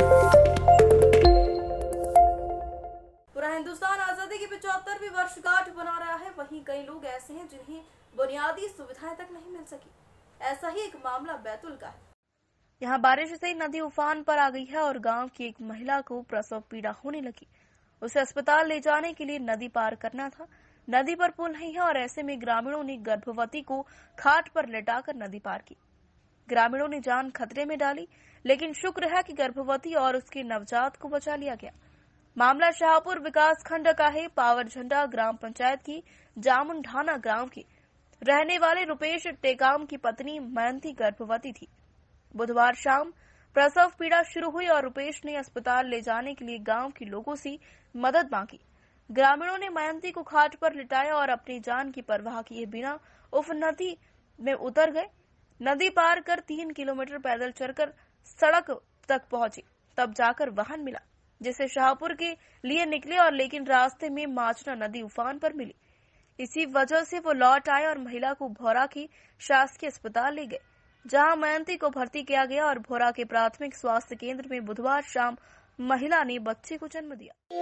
पूरा हिंदुस्तान आजादी की पिछहत्तरवीं वर्षगांठ बना रहा है वहीं कई लोग ऐसे हैं जिन्हें बुनियादी सुविधाएं तक नहीं मिल सकी ऐसा ही एक मामला बैतुल का है यहाँ बारिश से नदी उफान पर आ गई है और गांव की एक महिला को प्रसव पीड़ा होने लगी उसे अस्पताल ले जाने के लिए नदी पार करना था नदी पर पुल नहीं है और ऐसे में ग्रामीणों ने गर्भवती को खाट पर लिटाकर नदी पार की ग्रामीणों ने जान खतरे में डाली लेकिन शुक्र है कि गर्भवती और उसके नवजात को बचा लिया गया मामला शाहपुर विकास खंड का है पावर झंडा ग्राम पंचायत की जामुन ढाना ग्राम की रहने वाले रुपेश टेकाम की पत्नी मयंती गर्भवती थी बुधवार शाम प्रसव पीड़ा शुरू हुई और रुपेश ने अस्पताल ले जाने के लिए गांव के लोगों से मदद मांगी ग्रामीणों ने मयंती को खाट पर लिटाया और अपनी जान की परवाह किए बिना नदी में उतर गए नदी पार कर तीन किलोमीटर पैदल चलकर सड़क तक पहुंची तब जाकर वाहन मिला जिसे शाहपुर के लिए निकले और लेकिन रास्ते में माचना नदी उफान पर मिली इसी वजह से वो लौट आए और महिला को भोरा की शासकीय अस्पताल ले गए जहां मयंती को भर्ती किया गया और भोरा के प्राथमिक स्वास्थ्य केंद्र में बुधवार शाम महिला ने बच्चे को जन्म दिया